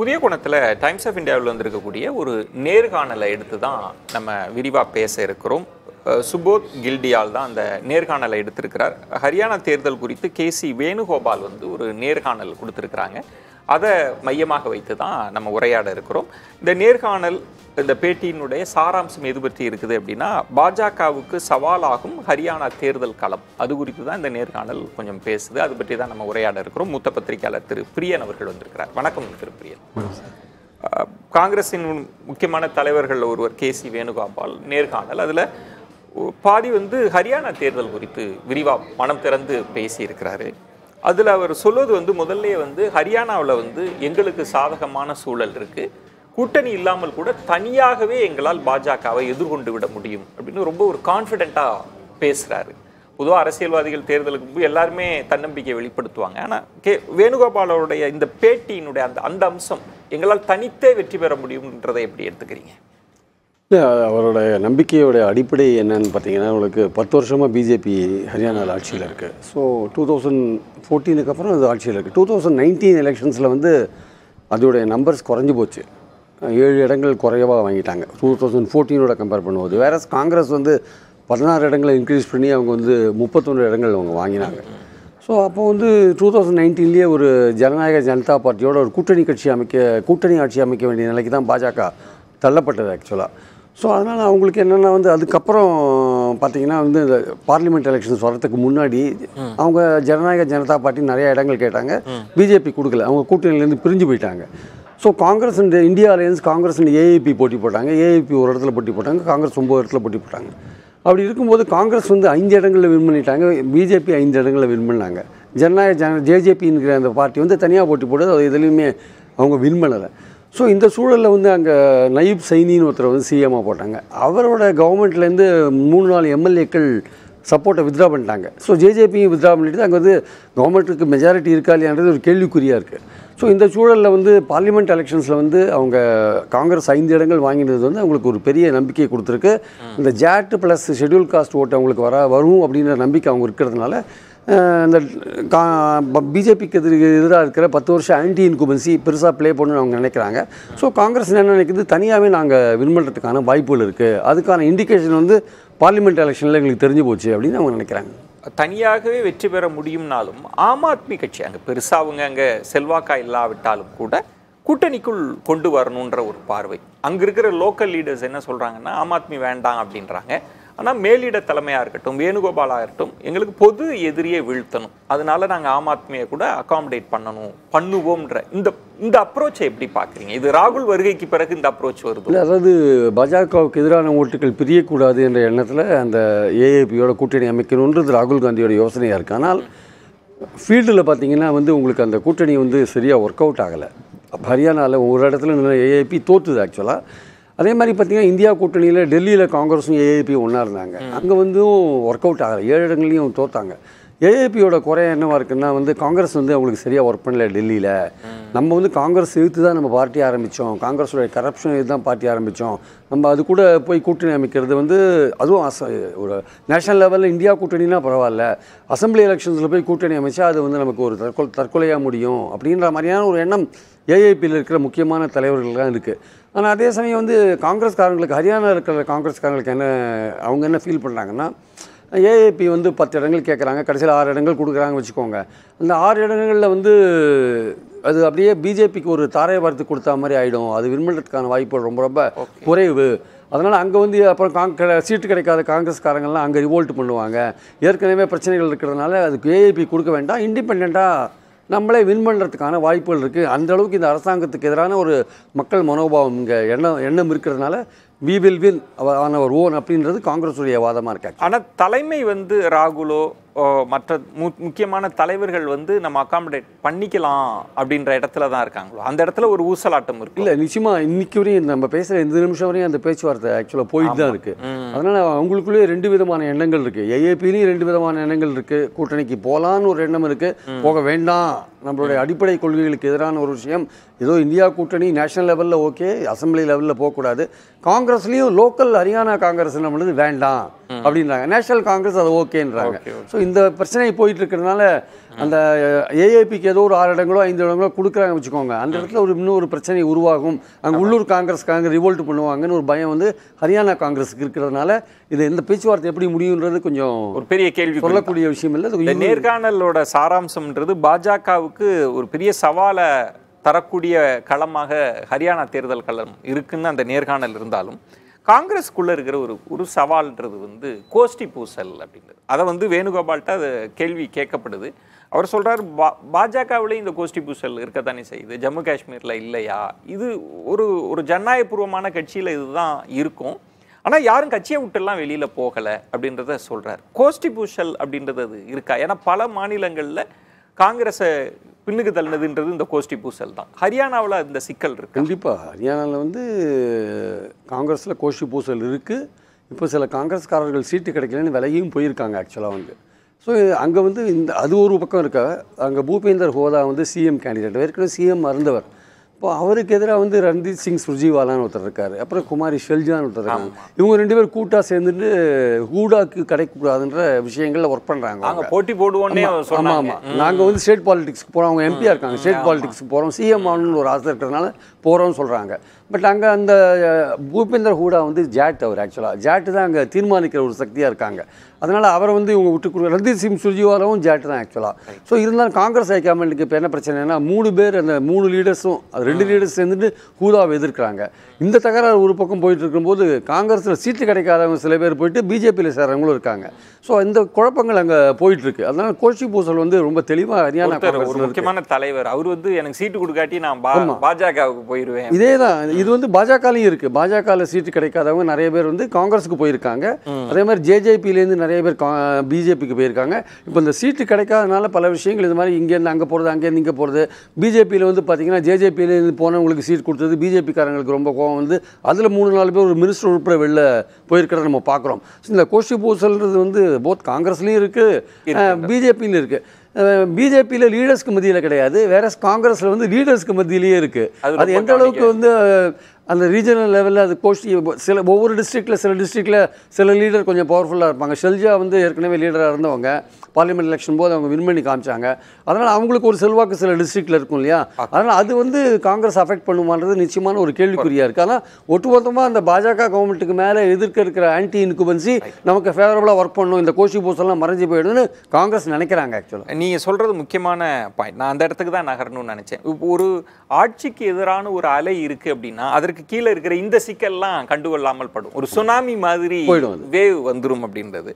புதிய குணத்தில் times of இந்தியாவில் வந்திருக்கக்கூடிய ஒரு நேர்காணலை எடுத்து தான் நம்ம விரிவாக பேச இருக்கிறோம் சுபோத் கில்டியால் தான் அந்த நேர்காணலை எடுத்திருக்கிறார் ஹரியானா தேர்தல் குறித்து கே சி வேணுகோபால் வந்து ஒரு நேர்காணல் கொடுத்துருக்குறாங்க அதை மையமாக வைத்து தான் நம்ம உரையாட இருக்கிறோம் இந்த நேர்காணல் இந்த பேட்டியினுடைய சாராம்சம் எது பற்றி இருக்குது அப்படின்னா பாஜகவுக்கு சவாலாகும் ஹரியானா தேர்தல் களம் அது குறித்து தான் இந்த நேர்காணல் கொஞ்சம் பேசுது அது பற்றி தான் நம்ம உரையாட இருக்கிறோம் மூத்த பத்திரிகையாளர் திரு பிரியன் அவர்கள் வந்திருக்கிறார் வணக்கம் திரு பிரியன் காங்கிரஸின் முக்கியமான தலைவர்கள் ஒருவர் கே சி வேணுகோபால் நேர்காணல் அதில் பாதி வந்து ஹரியானா தேர்தல் குறித்து விரிவாக மனம் திறந்து பேசியிருக்கிறாரு அதில் அவர் சொல்வது வந்து முதல்ல வந்து ஹரியானாவில் வந்து எங்களுக்கு சாதகமான சூழல் இருக்குது கூட்டணி இல்லாமல் கூட தனியாகவே எங்களால் பாஜகவை எதிர்கொண்டு விட முடியும் அப்படின்னு ரொம்ப ஒரு கான்ஃபிடென்ட்டாக பேசுகிறாரு பொதுவாக அரசியல்வாதிகள் தேர்தலுக்கு முன்பு எல்லாருமே தன்னம்பிக்கை வெளிப்படுத்துவாங்க ஆனால் கே வேணுகோபாலோடைய இந்த பேட்டியினுடைய அந்த அந்த அம்சம் எங்களால் தனித்தே வெற்றி பெற முடியும்ன்றதை எப்படி எடுத்துக்கிறீங்க இல்லை அவருடைய நம்பிக்கையுடைய அடிப்படை என்னன்னு பார்த்தீங்கன்னா அவங்களுக்கு பத்து வருஷமாக பிஜேபி ஹரியானாவில் ஆட்சியில் இருக்குது ஸோ டூ தௌசண்ட் ஃபோர்டீனுக்கு அப்புறம் அது ஆட்சியில் இருக்குது டூ தௌசண்ட் நைன்டீன் எலெக்ஷன்ஸில் வந்து அதோடைய நம்பர்ஸ் குறைஞ்சி போச்சு ஏழு இடங்கள் குறைவாக வாங்கிட்டாங்க டூ தௌசண்ட் ஃபோர்டீனோட கம்பேர் பண்ணும்போது வேறஸ் காங்கிரஸ் வந்து பதினாறு இடங்களை இன்க்ரீஸ் பண்ணி அவங்க வந்து முப்பத்தொன்று இடங்கள் அவங்க வாங்கினாங்க ஸோ அப்போ வந்து டூ தௌசண்ட் நைன்டீன்லேயே ஒரு ஜனநாயக ஜனதா பார்ட்டியோட ஒரு கூட்டணி கட்சி அமைக்க கூட்டணி ஆட்சி அமைக்க வேண்டிய நிலைக்கு தான் பாஜக தள்ளப்பட்டது ஆக்சுவலாக ஸோ அதனால் அவங்களுக்கு என்னென்னா வந்து அதுக்கப்புறம் பார்த்திங்கன்னா வந்து இந்த பார்லிமெண்ட் எலெக்ஷன்ஸ் வரத்துக்கு முன்னாடி அவங்க ஜனநாயக ஜனதா பார்ட்டி நிறைய இடங்கள் கேட்டாங்க பிஜேபி கொடுக்கல அவங்க கூட்டணியிலேருந்து பிரிஞ்சு போயிட்டாங்க so Congress and India alliance Congress and AAP போட்டி போட்டாங்க ஏஐபி ஒரு இடத்துல போட்டி போட்டாங்க காங்கிரஸ் ஒம்பது இடத்துல போட்டி போட்டாங்க அப்படி இருக்கும்போது காங்கிரஸ் வந்து ஐந்து இடங்களில் வின் பண்ணிட்டாங்க பிஜேபி ஐந்து இடங்களில் வின் பண்ணாங்க ஜனநாயக ஜன ஜேஜேபிங்கிற அந்த பார்ட்டி வந்து தனியாக போட்டி போடுது அது எதுலேயுமே அவங்க வின் பண்ணலை ஸோ இந்த சூழலில் வந்து அங்கே நயீப் சைனின்னு ஒருத்தர் வந்து சிஎம்மாக போட்டாங்க அவரோட கவர்மெண்ட்லேருந்து மூணு நாலு எம்எல்ஏக்கள் சப்போர்ட்டை வித்ரா பண்ணிட்டாங்க ஸோ ஜேஜேபியும் வித்ரா பண்ணிட்டு அங்கே வந்து கவர்மெண்ட்டுக்கு மெஜாரிட்டி இருக்கா இல்லையான்றது ஒரு கேள்விக்குறியாக இருக்குது ஸோ இந்த சூழலில் வந்து பார்லிமெண்ட் எலெக்ஷன்ஸில் வந்து அவங்க காங்கிரஸ் ஐந்து இடங்கள் வாங்கினது வந்து அவங்களுக்கு ஒரு பெரிய நம்பிக்கையை கொடுத்துருக்கு இந்த ஜேட் ப்ளஸ் ஷெடியூல் காஸ்ட் ஓட்டு அவங்களுக்கு வர வரும் அப்படின்ற நம்பிக்கை அவங்க இருக்கிறதுனால இந்த கா பிஜேபிக்கு எதிர்க்கு எதிராக இருக்கிற பத்து வருஷம் ஆன்டி இன்குபன்சி பெருசாக ப்ளே பண்ணுன்னு அவங்க நினைக்கிறாங்க ஸோ காங்கிரஸ் என்ன நினைக்கிறது தனியாகவே நாங்கள் விரும்புறதுக்கான வாய்ப்புகள் இருக்குது அதுக்கான இண்டிகேஷன் வந்து பார்லிமெண்ட் எலெக்ஷனில் எங்களுக்கு தெரிஞ்சு போச்சு அப்படின்னு அவங்க நினைக்கிறாங்க தனியாகவே வெற்றி பெற முடியும்னாலும் ஆம் ஆத்மி கட்சி அங்கே பெருசாக அவங்க அங்கே செல்வாக்கா இல்லாவிட்டாலும் கூட கூட்டணிக்குள் கொண்டு வரணுன்ற ஒரு பார்வை அங்கே இருக்கிற லோக்கல் லீடர்ஸ் என்ன சொல்கிறாங்கன்னா ஆம் ஆத்மி வேண்டாம் அப்படின்றாங்க ஆனால் மேலிட தலைமையாக இருக்கட்டும் வேணுகோபாலாக இருக்கட்டும் எங்களுக்கு பொது எதிரியை வீழ்த்தணும் அதனால நாங்கள் ஆம் ஆத்மியை கூட அகாமடேட் பண்ணணும் பண்ணுவோம்ன்ற இந்த இந்த அப்ரோச்சை எப்படி பார்க்குறீங்க இது ராகுல் வருகைக்கு பிறகு இந்த அப்ரோச் வருது அதாவது பாஜகவுக்கு எதிரான ஓட்டுகள் பிரியக்கூடாது என்ற எண்ணத்தில் அந்த ஏஏபியோட கூட்டணி அமைக்கணுன்றது ராகுல் காந்தியோட யோசனையாக இருக்கு ஆனால் ஃபீல்டில் பார்த்தீங்கன்னா வந்து உங்களுக்கு அந்த கூட்டணி வந்து சரியாக ஒர்க் அவுட் ஆகலை ஹரியானாவில் ஒரு இடத்துல ஏஏபி தோற்றுது ஆக்சுவலாக அதே மாதிரி பார்த்திங்கன்னா இந்தியா கூட்டணியில் டெல்லியில் காங்கிரஸும் ஏஏபி ஒன்றா இருந்தாங்க அங்கே வந்து ஒர்க் அவுட் ஆகலை ஏழு இடங்கள்லையும் தோத்தாங்க ஏஏபியோட குறை என்னவாக இருக்குன்னா வந்து காங்கிரஸ் வந்து அவங்களுக்கு சரியாக ஒர்க் பண்ணல டெல்லியில் நம்ம வந்து காங்கிரஸ் எழுத்து தான் நம்ம பார்ட்டி ஆரம்பித்தோம் காங்கிரஸோட கரப்ஷன் எதிர்த்து தான் பார்ட்டி ஆரம்பித்தோம் நம்ம அது கூட போய் கூட்டணி அமைக்கிறது வந்து அதுவும் அச ஒரு நேஷனல் லெவலில் இந்தியா கூட்டணினா பரவாயில்ல அசம்பிளி எலெக்ஷன்ஸில் போய் கூட்டணி அமைச்சா அது வந்து நமக்கு ஒரு தற்கொலை தற்கொலையாக முடியும் அப்படின்ற மாதிரியான ஒரு எண்ணம் ஏஏபியில் இருக்கிற முக்கியமான தலைவர்கள்லாம் இருக்குது ஆனால் அதே சமயம் வந்து காங்கிரஸ்காரங்களுக்கு ஹரியானா இருக்கிற காங்கிரஸ்காரங்களுக்கு என்ன அவங்க என்ன ஃபீல் பண்ணுறாங்கன்னா ஏஏபி வந்து பத்து இடங்கள் கேட்குறாங்க கடைசியில் ஆறு இடங்கள் கொடுக்குறாங்கன்னு வச்சுக்கோங்க அந்த ஆறு இடங்களில் வந்து அது அப்படியே பிஜேபிக்கு ஒரு தாரையை வார்த்து கொடுத்தா மாதிரி ஆகிடும் அது விண்மன்றதுக்கான வாய்ப்பு ரொம்ப ரொம்ப குறைவு அதனால் அங்கே வந்து அப்புறம் காங் சீட்டு கிடைக்காத காங்கிரஸ்காரங்கள்லாம் அங்கே ரிவோல்ட் பண்ணுவாங்க ஏற்கனவே பிரச்சனைகள் இருக்கிறதுனால அதுக்கு ஏஏபி கொடுக்க வேண்டாம் இண்டிபெண்ட்டாக நம்மளே வின் பண்ணுறதுக்கான வாய்ப்புகள் இருக்குது அந்தளவுக்கு இந்த அரசாங்கத்துக்கு எதிரான ஒரு மக்கள் மனோபாவம் இங்கே எண்ணம் எண்ணம் இருக்கிறதுனால we will win on our own அப்படின்றது காங்கிரஸுடைய வாதமாக இருக்கா ஆனால் தலைமை வந்து ராகுலோ மற்ற முக்கியமான தலைவர்கள் வந்து நம்ம அகாமடேட் பண்ணிக்கலாம் அப்படின்ற இடத்துல தான் இருக்காங்களோ அந்த இடத்துல ஒரு ஊசலாட்டம் இருக்கு இல்லை நிச்சயமாக இன்னைக்கு வரையும் நம்ம பேசுகிற இந்த நிமிஷம் வரையும் அந்த பேச்சுவார்த்தை ஆக்சுவலாக போயிட்டு தான் இருக்குது அதனால் அவங்களுக்குள்ளேயே ரெண்டு விதமான எண்ணங்கள் இருக்குது ஏஏபிலையும் ரெண்டு விதமான எண்ணங்கள் இருக்குது கூட்டணிக்கு போகலான்னு ஒரு எண்ணம் இருக்குது போக வேண்டாம் நம்மளுடைய அடிப்படை கொள்கைகளுக்கு எதிரான ஒரு விஷயம் ஏதோ இந்தியா கூட்டணி நேஷனல் லெவலில் ஓகே அசம்பிளி லெவலில் போகக்கூடாது காங்கிரஸ்லேயும் லோக்கல் ஹரியானா காங்கிரஸ் நம்மளது வேண்டாம் அப்படின்றாங்க நேஷனல் காங்கிரஸ் அது ஓகேன்றாங்க ஸோ இந்த பிரச்சனை போயிட்டு இருக்கிறதுனால அந்த ஏஏபிக்கு ஏதோ ஒரு ஆறு இடங்களோ ஐந்து இடங்களோ கொடுக்குறாங்க வச்சுக்கோங்க அந்த இடத்துல ஒரு இன்னும் ஒரு பிரச்சனை உருவாகும் அங்கே உள்ளூர் காங்கிரஸ்காரங்க ரிவோல்ட் பண்ணுவாங்கன்னு ஒரு பயம் வந்து ஹரியானா காங்கிரஸுக்கு இருக்கிறதுனால இது இந்த பேச்சுவார்த்தை எப்படி முடியுன்றது கொஞ்சம் ஒரு பெரிய கேள்வி சொல்லக்கூடிய விஷயம் இல்லை நேர்காணலோட சாராம்சம்ன்றது பாஜகவுக்கு ஒரு பெரிய சவாலை தரக்கூடிய களமாக ஹரியானா தேர்தல் களம் இருக்குன்னு அந்த நேர்காணல் இருந்தாலும் காங்கிரஸ்க்குள்ளே இருக்கிற ஒரு ஒரு சவால்ன்றது வந்து கோஷ்டி பூசல் அப்படின்றது அதை வந்து வேணுகோபால்கிட்ட அது கேள்வி கேட்கப்படுது அவர் சொல்கிறார் பா பாஜகவிலே இந்த கோஷ்டி பூசல் இருக்கத்தானே செய்யுது ஜம்மு காஷ்மீரில் இல்லையா இது ஒரு ஒரு ஜனநாயகபூர்வமான கட்சியில் இதுதான் இருக்கும் ஆனால் யாரும் கட்சியை விட்டுலாம் வெளியில் போகலை அப்படின்றத சொல்கிறார் கோஷ்டி பூசல் அப்படின்றது அது இருக்கா ஏன்னா பல மாநிலங்களில் காங்கிரஸை பின்னுக்கு தள்ளினதுன்றது இந்த கோஷ்டி பூசல் தான் ஹரியானாவில் இந்த சிக்கல் இருக்குது கண்டிப்பாக ஹரியானாவில் வந்து காங்கிரஸில் கோஷ்டி பூசல் இருக்குது இப்போ சில காங்கிரஸ்காரர்கள் சீட்டு கிடைக்கலன்னு விலகியும் போயிருக்காங்க ஆக்சுவலாக வந்து ஸோ அங்கே வந்து இந்த அது ஒரு பக்கம் இருக்க அங்கே பூபேந்தர் ஹோதா வந்து சிஎம் கேண்டிடேட் ஏற்கனவே சிஎம் மறந்தவர் இப்போ அவருக்கு எதிராக வந்து ரன்தீப் சிங் சுர்ஜிவாலான்னு ஒருத்தர் இருக்கார் அப்புறம் குமாரி ஷெல்ஜான்னு ஒருத்தர் இருக்காங்க இவங்க ரெண்டு பேரும் கூட்டாக சேர்ந்துட்டு ஹூடாக்கு கிடைக்கக்கூடாதுன்ற விஷயங்களில் ஒர்க் பண்ணுறாங்க நாங்கள் போட்டி போடுவோன்னே ஆமாம் ஆமாம் நாங்கள் வந்து ஸ்டேட் பாலிடிக்ஸ்க்கு போகிறோம் அவங்க எம்பியாக இருக்காங்க ஸ்டேட் பாலிடிக்ஸ்க்கு போகிறோம் சிஎம் ஆகணும்னு ஒரு ஆசை இருக்கிறதுனால போகிறோம்னு சொல்கிறாங்க பட் அங்கே அந்த பூபேந்தர் ஹூடா வந்து ஜாட் அவர் ஆக்சுவலாக ஜாட்டு தான் அங்கே தீர்மானிக்கிற ஒரு சக்தியாக இருக்காங்க அதனால் அவரை வந்து இவங்க விட்டு கொடுக்க ரந்தீப் சிங் சுர்ஜிவாலாவும் ஜேட் தான் ஆக்சுவலாக ஸோ இருந்தாலும் காங்கிரஸ் ஹை இப்போ என்ன பிரச்சனைனா மூணு பேர் அந்த மூணு லீடர்ஸும் அது ரெண்டு லீடர்ஸ் சேர்ந்துட்டு ஹூதாவை எதிர்க்கிறாங்க இந்த தகராறு ஒரு பக்கம் போயிட்டு இருக்கும்போது காங்கிரஸில் சீட்டு கிடைக்காதவங்க சில பேர் போயிட்டு பிஜேபியில் சேர்றவங்களும் இருக்காங்க ஸோ இந்த குழப்பங்கள் அங்கே போயிட்டுருக்கு அதனால் கோஷி பூசல் வந்து ரொம்ப தெளிவாக அறியான ஒரு முக்கியமான தலைவர் அவர் வந்து எனக்கு சீட்டு கொடுக்காட்டி நான் பாஜகவுக்கு போயிடுவேன் இதே தான் இது வந்து பாஜகலையும் இருக்குது பாஜகவில் சீட்டு கிடைக்காதவங்க நிறைய பேர் வந்து காங்கிரஸுக்கு போயிருக்காங்க அதே மாதிரி ஜேஜேபியிலேருந்து நிறைய பேர் கா பிஜேபிக்கு போயிருக்காங்க இப்போ இந்த சீட்டு கிடைக்காதனால பல விஷயங்கள் இது மாதிரி இங்கேருந்து அங்கே போகிறது அங்கேருந்து இங்கே போகிறது பிஜேபியில் வந்து பார்த்திங்கன்னா ஜேஜேபியிலேருந்து போனவங்களுக்கு சீட் கொடுத்தது பிஜேபிக்காரங்களுக்கு ரொம்ப கோபம் வந்து அதில் மூணு நாலு பேர் ஒரு மினிஸ்டர் உட்பட வெளில போயிருக்கிறத நம்ம பார்க்குறோம் இந்த கோஷி பூசல்ன்றது வந்து போத் காங்கிரஸ்லேயும் இருக்குது பிஜேபியிலும் இருக்குது பிஜேபியில் லீடர்ஸ்க்கு மத்தியில் கிடையாது வேற காங்கிரஸில் வந்து லீடர்ஸ்க்கு மத்தியிலேயே இருக்குது அது எந்த அளவுக்கு வந்து அந்த ரீஜனல் லெவலில் அது கோஷ்டி சில ஒவ்வொரு டிஸ்ட்ரிக்டில் சில டிஸ்ட்ரிக்டில் சில லீடர் கொஞ்சம் பவர்ஃபுல்லாக இருப்பாங்க ஷெல்ஜா வந்து ஏற்கனவே லீடராக இருந்தவங்க பார்லிமெண்ட் எலெக்ஷன் போது அவங்க வின் பண்ணி காமிச்சாங்க அதனால் அவங்களுக்கு ஒரு செல்வாக்கு சில டிஸ்ட்ரிக்டில் இருக்கும் இல்லையா அதனால் அது வந்து காங்கிரஸ் அஃபெக்ட் பண்ணுமான்றது நிச்சயமான ஒரு கேள்விக்குறியாக இருக்குது ஆனால் ஒட்டுமொத்தமாக அந்த பாஜக கவர்மெண்ட்டுக்கு மேலே எதிர்க்க இருக்கிற ஆன்டி இன்குபன்சி நமக்கு ஃபேவரபுளாக ஒர்க் பண்ணணும் இந்த கோஷி போஸ்டெல்லாம் மறைஞ்சு போயிடுன்னு காங்கிரஸ் நினைக்கிறாங்க ஆக்சுவலாக நீங்கள் சொல்கிறது முக்கியமான பாயிண்ட் நான் அந்த இடத்துக்கு தான் நகரணும்னு நினச்சேன் இப்போ ஒரு ஆட்சிக்கு எதிரான ஒரு அலை இருக்குது அப்படின்னா அதற்கு அதுக்கு கீழே இருக்கிற இந்த சிக்கல்லாம் கண்டுகொள்ளாமல் படும் ஒரு சுனாமி மாதிரி வேவ் வந்துடும் அப்படின்றது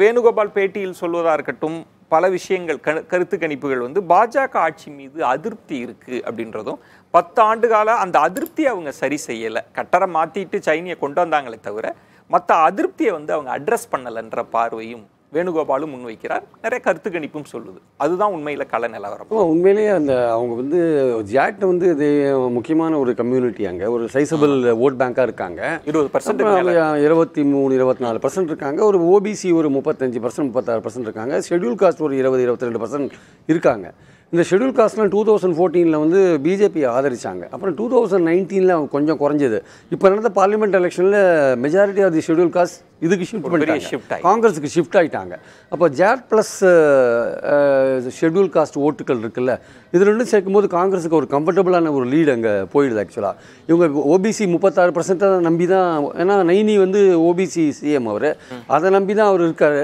வேணுகோபால் பேட்டியில் சொல்வதாக இருக்கட்டும் பல விஷயங்கள் கருத்து கணிப்புகள் வந்து பாஜக ஆட்சி மீது அதிருப்தி இருக்குது அப்படின்றதும் பத்து ஆண்டு கால அந்த அதிருப்தியை அவங்க சரி செய்யலை கட்டரை மாற்றிட்டு சைனியை கொண்டு வந்தாங்களே தவிர மற்ற அதிருப்தியை வந்து அவங்க அட்ரஸ் பண்ணலைன்ற பார்வையும் வேணுகோபாலும் முன்வைக்கிறார் நிறைய கருத்து கணிப்பும் சொல்லுது அதுதான் உண்மையில் கள நிலவரம் உண்மையிலேயே அந்த அவங்க வந்து ஜாட் வந்து இது முக்கியமான ஒரு கம்யூனிட்டி அங்கே ஒரு சைசபிள் ஓட் பேங்காக இருக்காங்க இருபது பர்சன்ட் இருபத்தி மூணு இருபத்தி நாலு பர்சன்ட் இருக்காங்க ஒரு ஓபிசி ஒரு முப்பத்தஞ்சு பர்சன்ட் முப்பத்தாறு பர்சன்ட் இருக்காங்க ஷெடியூல் காஸ்ட் ஒரு இருபது இருபத்தி ரெண்டு பர்சன்ட் இருக்காங்க இந்த ஷெடியூல் காஸ்ட்லாம் டூ தௌசண்ட் ஃபோர்டீனில் வந்து பிஜேபி ஆதரிச்சாங்க அப்புறம் டூ தௌசண்ட் நைன்டீனில் கொஞ்சம் குறைஞ்சது இப்போ நடந்த பார்லிமெண்ட் எலெக்ஷனில் majority of the schedule caste இதுக்கு ஷிஃப்ட் பண்ணி ஷிஃப்ட் காங்கிரஸுக்கு ஷிஃப்ட் ஆகிட்டாங்க அப்போ ஜேட் ப்ளஸ் ஷெட்யூல் காஸ்ட் ஓட்டுகள் இருக்குல்ல இது ரெண்டும் சேர்க்கும் போது காங்கிரஸுக்கு ஒரு கம்ஃபர்டபுளான ஒரு லீடு அங்கே போயிடுது ஆக்சுவலாக இவங்க ஓபிசி முப்பத்தாறு பர்சன்ட்டை நம்பி தான் ஏன்னா நைனி வந்து ஓபிசி சிஎம் அவர் அதை நம்பி தான் அவர் இருக்கார்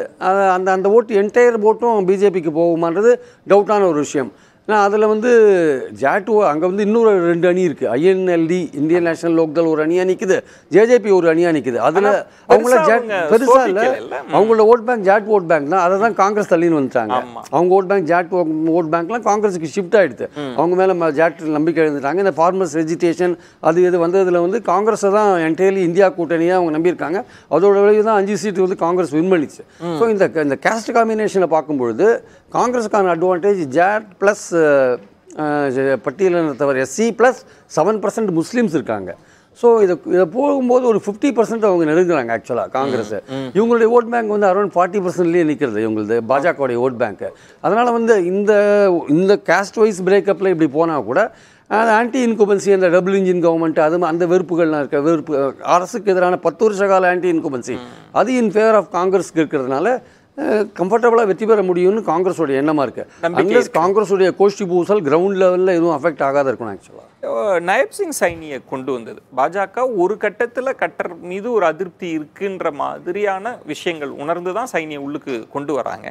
அந்த அந்த ஓட்டு என்டையர் ஓட்டும் பிஜேபிக்கு போகுமான்றது டவுட்டான ஒரு விஷயம் ஏன்னா அதில் வந்து ஜாட்டு அங்கே வந்து இன்னொரு ரெண்டு அணி இருக்குது ஐஎன்எல்டி இந்தியன் நேஷனல் லோக்தல் ஒரு அணியாக நிற்குது ஜேஜேபி ஒரு அணியாக நிற்குது அதில் அவங்கள பெருசாக இல்லை அவங்களோட vote bank Jat vote bank தான் அதை தான் காங்கிரஸ் தள்ளின்னு வந்துட்டாங்க அவங்க ஓட் பேங்க் ஜாட் ஓட் பேங்க்லாம் காங்கிரஸுக்கு ஷிஃப்ட் ஆகிடுது அவங்க மேலே ஜாட் நம்பிக்கை எழுந்துட்டாங்க இந்த ஃபார்மர்ஸ் ரெஜிடேஷன் அது இது வந்ததில் வந்து காங்கிரஸை தான் என்டையர்லி இந்தியா கூட்டணியாக அவங்க நம்பியிருக்காங்க அதோட விளைவு தான் அஞ்சு சீட்டு வந்து காங்கிரஸ் வின் பண்ணிச்சு ஸோ இந்த இந்த காஸ்ட் காம்பினேஷனை பார்க்கும்பொழுது காங்கிரஸுக்கான அட்வான்டேஜ் ஜேட் ப்ளஸ் பட்டியலினத்தவர் SC plus seven percent Muslims இருக்காங்க ஸோ இதை இதை போகும்போது ஒரு ஃபிஃப்டி பர்சன்ட் அவங்க நெருங்குறாங்க ஆக்சுவலாக காங்கிரஸ் இவங்களுடைய ஓட் பேங்க் வந்து அரௌண்ட் ஃபார்ட்டி பர்சன்ட்லேயே நிற்கிறது இவங்களது பாஜகவுடைய ஓட் பேங்க் அதனால் வந்து இந்த இந்த காஸ்ட் வைஸ் பிரேக்கப்பில் இப்படி போனால் கூட அது ஆன்டி இன்குபன்சி அந்த டபுள் இன்ஜின் கவர்மெண்ட் அது அந்த வெறுப்புகள்லாம் இருக்க வெறுப்பு அரசுக்கு எதிரான பத்து வருஷ கால ஆன்டி இன்குபன்சி அது இன் ஃபேவர் ஆஃப் காங்கிரஸ்க்கு இருக்கிறதுனால கம்ஃபர்டபுளாக வெற்றி பெற முடியும்னு காங்கிரஸோடைய எண்ணமாக இருக்குது அன்லஸ் காங்கிரஸுடைய கோஷ்டி பூசல் கிரவுண்ட் லெவலில் எதுவும் அஃபெக்ட் ஆகாத இருக்கணும் ஆக்சுவலாக நயப் சிங் சைனியை கொண்டு வந்தது பாஜக ஒரு கட்டத்தில் கட்டர் மீது ஒரு அதிருப்தி இருக்குன்ற மாதிரியான விஷயங்கள் உணர்ந்து தான் சைனியை உள்ளுக்கு கொண்டு வராங்க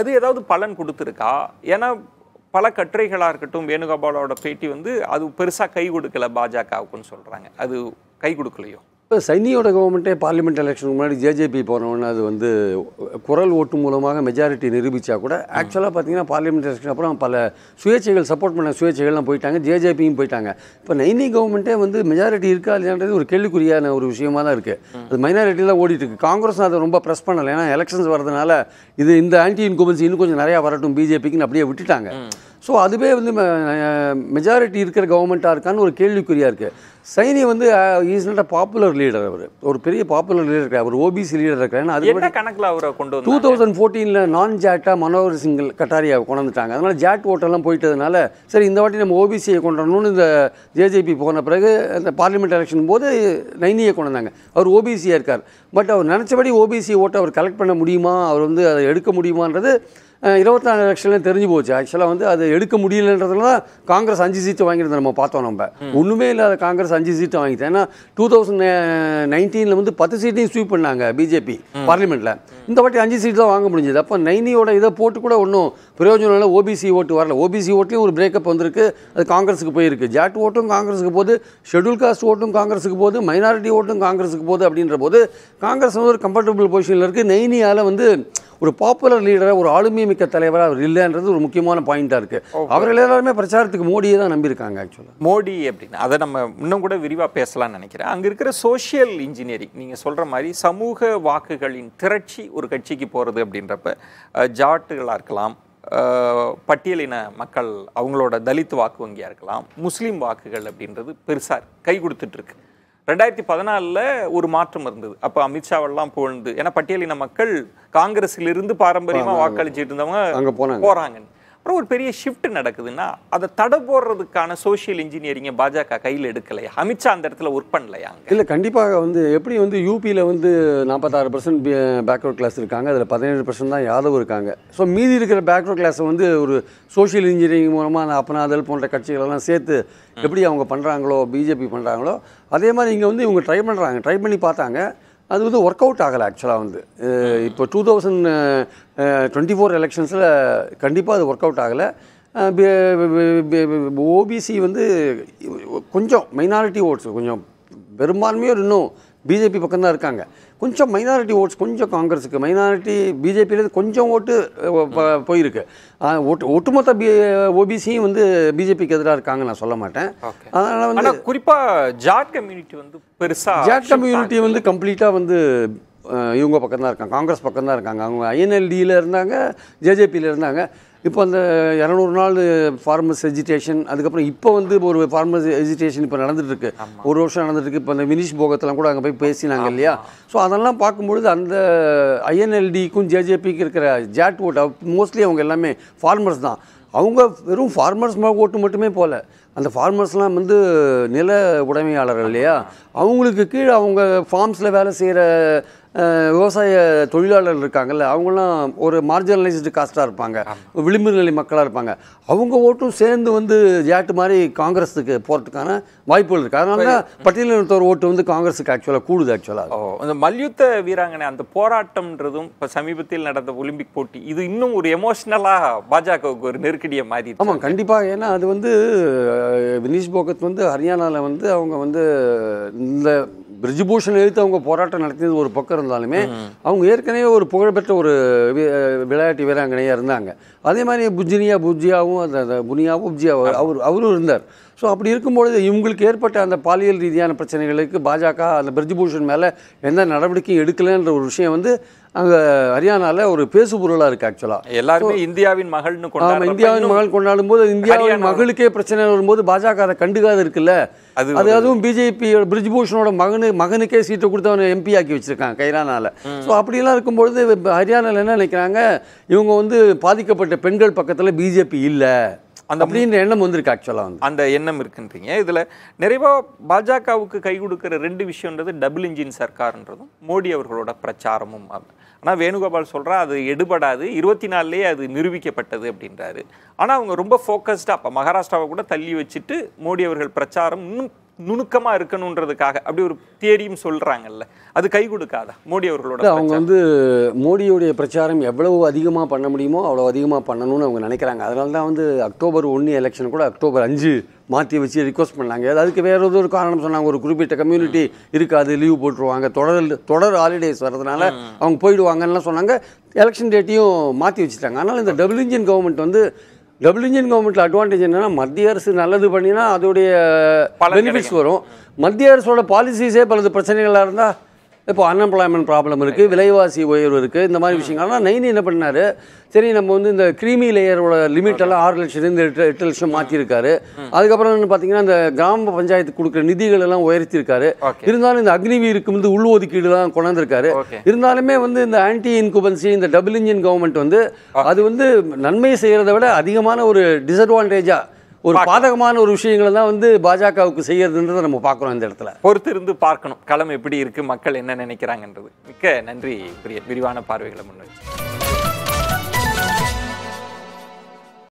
அது ஏதாவது பலன் கொடுத்துருக்கா ஏன்னா பல கட்டுரைகளாக இருக்கட்டும் வேணுகோபாலோட பேட்டி வந்து அது பெருசாக கை கொடுக்கல பாஜகவுக்குன்னு சொல்கிறாங்க அது கை கொடுக்கலையோ இப்போ சைனியோட கவர்மெண்ட்டே பார்லிமெண்ட் எலெக்ஷனுக்கு முன்னாடி ஜேஜேபி போனவொன்னு அது வந்து குரல் ஓட்டு மூலமாக மெஜாரிட்டி நிரூபித்தா கூட ஆக்சுவலாக பார்த்தீங்கன்னா பார்லிமெண்ட் எலெக்ஷன் அப்புறம் பல சுயேட்சைகள் சப்போர்ட் பண்ண சுயேட்சைகள்லாம் போயிட்டாங்க ஜேஜேபியும் போயிட்டாங்க இப்போ நைனி கவர்மெண்ட்டே வந்து மெஜாரிட்டி இருக்கா இல்லையான்றது ஒரு கேள்விக்குறியான ஒரு விஷயமா தான் இருக்குது அது மைனாரிட்டி தான் ஓடிட்டு இருக்கு காங்கிரஸ் அதை ரொம்ப ப்ரெஸ் பண்ணலை ஏன்னா எலெக்ஷன்ஸ் வரதுனால இது இந்த ஆன்டி இன்குமன்சி இன்னும் கொஞ்சம் நிறையா வரட்டும் பிஜேபிக்குன்னு அப்படியே விட்டுட்டாங்க ஸோ அதுவே வந்து மெஜாரிட்டி இருக்கிற கவர்மெண்ட்டாக இருக்கான்னு ஒரு கேள்விக்குறியாக இருக்குது சைனி வந்து இஸ் பாப்புலர் லீடர் அவர் ஒரு பெரிய பாப்புலர் லீடர் இருக்கார் அவர் ஓபிசி லீடர் இருக்கார் ஏன்னா அது கணக்கில் அவரை கொண்டு டூ தௌசண்ட் ஃபோர்டீனில் நான் ஜாட்டாக மனோகர் சிங் கட்டாரியாவை கொண்டாந்துட்டாங்க அதனால் ஜாட் ஓட்டெல்லாம் போயிட்டதுனால சரி இந்த வாட்டி நம்ம ஓபிசியை கொண்டாடணும்னு இந்த ஜேஜேபி போன பிறகு அந்த பார்லிமெண்ட் எலெக்ஷன் போது நைனியை கொண்டாந்தாங்க அவர் ஓபிசியாக இருக்கார் பட் அவர் நினச்சபடி ஓபிசி ஓட்டை அவர் கலெக்ட் பண்ண முடியுமா அவர் வந்து அதை எடுக்க முடியுமான்றது இருபத்தாறு லட்சம் தெரிஞ்சு போச்சு ஆக்சுவலாக வந்து அது எடுக்க முடியலன்றதுல தான் காங்கிரஸ் அஞ்சு சீட்டு வாங்கிட்டு நம்ம பார்த்தோம் நம்ம ஒன்றுமே இல்லாத காங்கிரஸ் அஞ்சு சீட்டு வாங்கிட்டு ஏன்னா டூ தௌசண்ட் நைன்டீனில் வந்து பத்து சீட்டையும் ஸ்வீப் பண்ணாங்க பிஜேபி பார்லிமெண்ட்டில் இந்த வாட்டி அஞ்சு சீட்டு தான் வாங்க முடிஞ்சது அப்போ நைனியோட இதை போட்டு கூட ஒன்றும் பிரயோஜனம் இல்லை ஓபிசி ஓட்டு வரல ஓபிசி ஓட்லேயும் ஒரு பிரேக்கப் வந்திருக்கு அது காங்கிரஸுக்கு போயிருக்கு ஜாட் ஓட்டும் காங்கிரஸுக்கு போகுது ஷெடியூல் காஸ்ட் ஓட்டும் காங்கிரஸுக்கு போகுது மைனாரிட்டி ஓட்டும் காங்கிரஸுக்கு போகுது அப்படின்ற போது காங்கிரஸ் வந்து ஒரு கம்ஃபர்டபுள் பொசிஷனில் இருக்குது நைனியால் வந்து ஒரு பாப்புலர் லீடராக ஒரு ஆளுமை மிக்க தலைவராக அவர் இல்லைன்றது ஒரு முக்கியமான பாயிண்டாக இருக்குது அவர்கள் எல்லாருமே பிரச்சாரத்துக்கு மோடியை தான் நம்பியிருக்காங்க ஆக்சுவலாக மோடி அப்படின்னு அதை நம்ம இன்னும் கூட விரிவாக பேசலாம்னு நினைக்கிறேன் அங்கே இருக்கிற சோஷியல் இன்ஜினியரிங் நீங்கள் சொல்கிற மாதிரி சமூக வாக்குகளின் திரட்சி ஒரு கட்சிக்கு போகிறது அப்படின்றப்ப ஜாட்டுகளாக இருக்கலாம் பட்டியலின மக்கள் அவங்களோட தலித் வாக்கு வங்கியாக இருக்கலாம் முஸ்லீம் வாக்குகள் அப்படின்றது பெருசாக கை கொடுத்துட்ருக்கு ரெண்டாயிரத்தி பதினாலில் ஒரு மாற்றம் இருந்தது அப்போ அமித்ஷாவெல்லாம் புகழ்ந்து ஏன்னா பட்டியலின மக்கள் காங்கிரஸிலிருந்து பாரம்பரியமாக வாக்களிச்சுட்டு இருந்தவங்க அங்கே போனாங்க போகிறாங்க அப்புறம் ஒரு பெரிய ஷிஃப்ட் நடக்குதுன்னா அதை தடை போடுறதுக்கான சோஷியல் இன்ஜினியரிங்கை பாஜக கையில் எடுக்கலையா அமித்ஷா அந்த இடத்துல ஒர்க் பண்ணலையா இல்லை கண்டிப்பாக வந்து எப்படி வந்து யூபியில் வந்து நாற்பத்தாறு பர்சன்ட் பேக்வர்ட் கிளாஸ் இருக்காங்க அதில் பதினேழு பர்சன்ட் தான் யாதவ் இருக்காங்க ஸோ மீதி இருக்கிற பேக்வர்ட் கிளாஸை வந்து ஒரு சோஷியல் இன்ஜினியரிங் மூலமாக அந்த அப்பனாதல் போன்ற கட்சிகளெல்லாம் சேர்த்து எப்படி அவங்க பண்ணுறாங்களோ பிஜேபி பண்ணுறாங்களோ அதே மாதிரி இங்கே வந்து இவங்க ட்ரை பண்ணுறாங்க ட்ரை பண்ணி பார்த்தாங்க அது வந்து ஒர்க் அவுட் ஆகலை ஆக்சுவலாக வந்து இப்போ டூ தௌசண்ட் டுவெண்ட்டி ஃபோர் எலெக்ஷன்ஸில் கண்டிப்பாக அது ஒர்க் அவுட் ஆகலை ஓபிசி வந்து கொஞ்சம் மைனாரிட்டி ஓட்ஸ் கொஞ்சம் பெரும்பான்மையோர் இன்னும் பிஜேபி பக்கம்தான் இருக்காங்க கொஞ்சம் மைனாரிட்டி ஓட்ஸ் கொஞ்சம் காங்கிரஸுக்கு மைனாரிட்டி பிஜேபியிலேருந்து கொஞ்சம் ஓட்டு போயிருக்கு ஒட்டு ஒட்டுமொத்த பி ஓபிசியும் வந்து பிஜேபிக்கு எதிராக இருக்காங்க நான் சொல்ல மாட்டேன் அதனால் வந்து குறிப்பாக ஜாட் கம்யூனிட்டி வந்து பெருசாக ஜாட் கம்யூனிட்டி வந்து கம்ப்ளீட்டாக வந்து இவங்க பக்கம் தான் இருக்காங்க காங்கிரஸ் பக்கம் தான் இருக்காங்க அவங்க ஐஎன்எல்டியில் இருந்தாங்க ஜேஜேபியில் இருந்தாங்க இப்போ அந்த இரநூறு நாள் ஃபார்மஸ் எஜிடேஷன் அதுக்கப்புறம் இப்போ வந்து ஒரு ஃபார்மஸ் எஜிடேஷன் இப்போ நடந்துட்டுருக்கு ஒரு வருஷம் நடந்துட்டுருக்கு இப்போ அந்த வினிஷ் போகத்தெல்லாம் கூட அங்கே போய் பேசினாங்க இல்லையா ஸோ அதெல்லாம் பார்க்கும்பொழுது அந்த ஐஎன்எல்டிக்கும் ஜேஜேபிக்கு இருக்கிற ஜாட் ஓட் மோஸ்ட்லி அவங்க எல்லாமே ஃபார்மர்ஸ் தான் அவங்க வெறும் ஃபார்மர்ஸ் ஓட்டு மட்டுமே போகல அந்த ஃபார்மர்ஸ்லாம் வந்து நில உடைமையாளர்கள் இல்லையா அவங்களுக்கு கீழே அவங்க ஃபார்ம்ஸில் வேலை செய்கிற விவசாய தொழிலாளர்கள் இருக்காங்கல்ல அவங்களாம் ஒரு மார்ஜினலைஸ்டு காஸ்ட்டாக இருப்பாங்க விளிம்பு நிலை மக்களாக இருப்பாங்க அவங்க ஓட்டும் சேர்ந்து வந்து ஜாட்டு மாதிரி காங்கிரஸுக்கு போகிறதுக்கான வாய்ப்புகள் இருக்குது அதனால தான் பட்டியலினத்தோர் ஓட்டு வந்து காங்கிரஸுக்கு ஆக்சுவலாக கூடுது ஆக்சுவலாக இந்த மல்யுத்த வீராங்கனை அந்த போராட்டம்ன்றதும் இப்போ சமீபத்தில் நடந்த ஒலிம்பிக் போட்டி இது இன்னும் ஒரு எமோஷ்னலாக பாஜகவுக்கு ஒரு நெருக்கடியை மாதிரி ஆமாம் கண்டிப்பாக ஏன்னா அது வந்து வினீஷ் போகத் வந்து ஹரியானாவில் வந்து அவங்க வந்து இந்த பூஷன் எழுத்து அவங்க போராட்டம் நடத்தியது ஒரு பக்கம் இருந்தாலுமே அவங்க ஏற்கனவே ஒரு புகழ்பெற்ற ஒரு விளையாட்டு வீராங்கனையாக இருந்தாங்க அதே மாதிரி புஜினியா புஜியாவும் அந்த புனியாவும் புஜியாவும் அவர் அவரும் இருந்தார் ஸோ அப்படி இருக்கும்பொழுது இவங்களுக்கு ஏற்பட்ட அந்த பாலியல் ரீதியான பிரச்சனைகளுக்கு பாஜக அந்த பிரிஜ்பூஷன் மேலே எந்த நடவடிக்கையும் எடுக்கலைன்ற ஒரு விஷயம் வந்து அங்கே ஹரியானாவில் ஒரு பொருளாக இருக்குது ஆக்சுவலாக எல்லாருமே இந்தியாவின் மகள்னு கொண்டாடும் இந்தியாவின் மகள் கொண்டாடும் போது இந்தியாவின் மகளுக்கே பிரச்சனை வரும்போது பாஜக அதை கண்டுக்காது இருக்குல்ல அது அது அதுவும் பிஜேபியோட பூஷனோட மகனு மகனுக்கே சீட்டை கொடுத்து அவனை எம்பி ஆக்கி வச்சுருக்காங்க கைரானாவில் ஸோ அப்படிலாம் இருக்கும்பொழுது ஹரியானாவில் என்ன நினைக்கிறாங்க இவங்க வந்து பாதிக்கப்பட்ட பெண்கள் பக்கத்தில் பிஜேபி இல்லை அந்த அப்படின்ற எண்ணம் வந்திருக்கு ஆக்சுவலாக வந்து அந்த எண்ணம் இருக்குன்றீங்க இதில் நிறைவாக பாஜகவுக்கு கை கொடுக்குற ரெண்டு விஷயன்றது டபுள் இன்ஜின் சர்க்கார்ன்றதும் மோடி அவர்களோட பிரச்சாரமும் ஆனால் வேணுகோபால் சொல்கிறா அது எடுபடாது இருபத்தி நாலுலேயே அது நிரூபிக்கப்பட்டது அப்படின்றாரு ஆனால் அவங்க ரொம்ப ஃபோக்கஸ்டாக அப்போ மகாராஷ்டிராவை கூட தள்ளி வச்சுட்டு மோடி அவர்கள் பிரச்சாரம் இன்னும் நுணுக்கமாக இருக்கணுன்றதுக்காக அப்படி ஒரு தியரியும் சொல்கிறாங்கல்ல அது கை கொடுக்காத மோடி அவர்களோட அவங்க வந்து மோடியுடைய பிரச்சாரம் எவ்வளவு அதிகமாக பண்ண முடியுமோ அவ்வளோ அதிகமாக பண்ணணும்னு அவங்க நினைக்கிறாங்க அதனால தான் வந்து அக்டோபர் ஒன்று எலெக்ஷன் கூட அக்டோபர் அஞ்சு மாற்றி வச்சு ரிக்வஸ்ட் பண்ணாங்க அதுக்கு வேறு ஏதோ ஒரு காரணம் சொன்னாங்க ஒரு குறிப்பிட்ட கம்யூனிட்டி இருக்காது லீவ் போட்டுருவாங்க தொடர் தொடர் ஹாலிடேஸ் வர்றதுனால அவங்க போயிடுவாங்கலாம் சொன்னாங்க எலெக்ஷன் டேட்டையும் மாற்றி வச்சுட்டாங்க அதனால் இந்த டபுள் இன்ஜின் கவர்மெண்ட் வந்து டபுள் இன்ஜின் கவர்மெண்ட்டில் அட்வான்டேஜ் என்னென்னா மத்திய அரசு நல்லது பண்ணினா அதோடைய பெனிஃபிட்ஸ் வரும் மத்திய அரசோட பாலிசிஸே பலது பிரச்சனைகளாக இருந்தால் இப்போ அன்எம்ப்ளாய்மெண்ட் ப்ராப்ளம் இருக்குது விலைவாசி உயர்வு இருக்குது இந்த மாதிரி hmm. விஷயங்கள் ஆனால் நைனி என்ன பண்ணார் சரி நம்ம வந்து இந்த கிரீமி லேயரோட லிமிட்டெல்லாம் ஆறு லட்சத்துலேருந்து எட்டு எட்டு லட்சம் hmm. மாற்றிருக்காரு hmm. அதுக்கப்புறம் பார்த்தீங்கன்னா இந்த கிராம பஞ்சாயத்து கொடுக்குற நிதிகள் எல்லாம் உயர்த்திருக்காரு இருந்தாலும் இந்த அக்னிவீருக்கு வந்து தான் கொண்டாந்துருக்காரு இருந்தாலுமே வந்து இந்த ஆன்டி இன்குபன்சி இந்த டபுள் இன்ஜின் கவர்மெண்ட் வந்து அது வந்து நன்மை செய்கிறத விட அதிகமான ஒரு டிஸ்அட்வான்டேஜாக ஒரு பாதகமான ஒரு விஷயங்கள் தான் வந்து பாஜகவுக்கு செய்யறதுன்றது நம்ம பார்க்குறோம் இந்த இடத்துல பொறுத்து இருந்து பார்க்கணும் களம் எப்படி இருக்கு மக்கள் என்ன நினைக்கிறாங்கன்றது மிக்க நன்றி பிரிய விரிவான பார்வைகளை முன்னாடி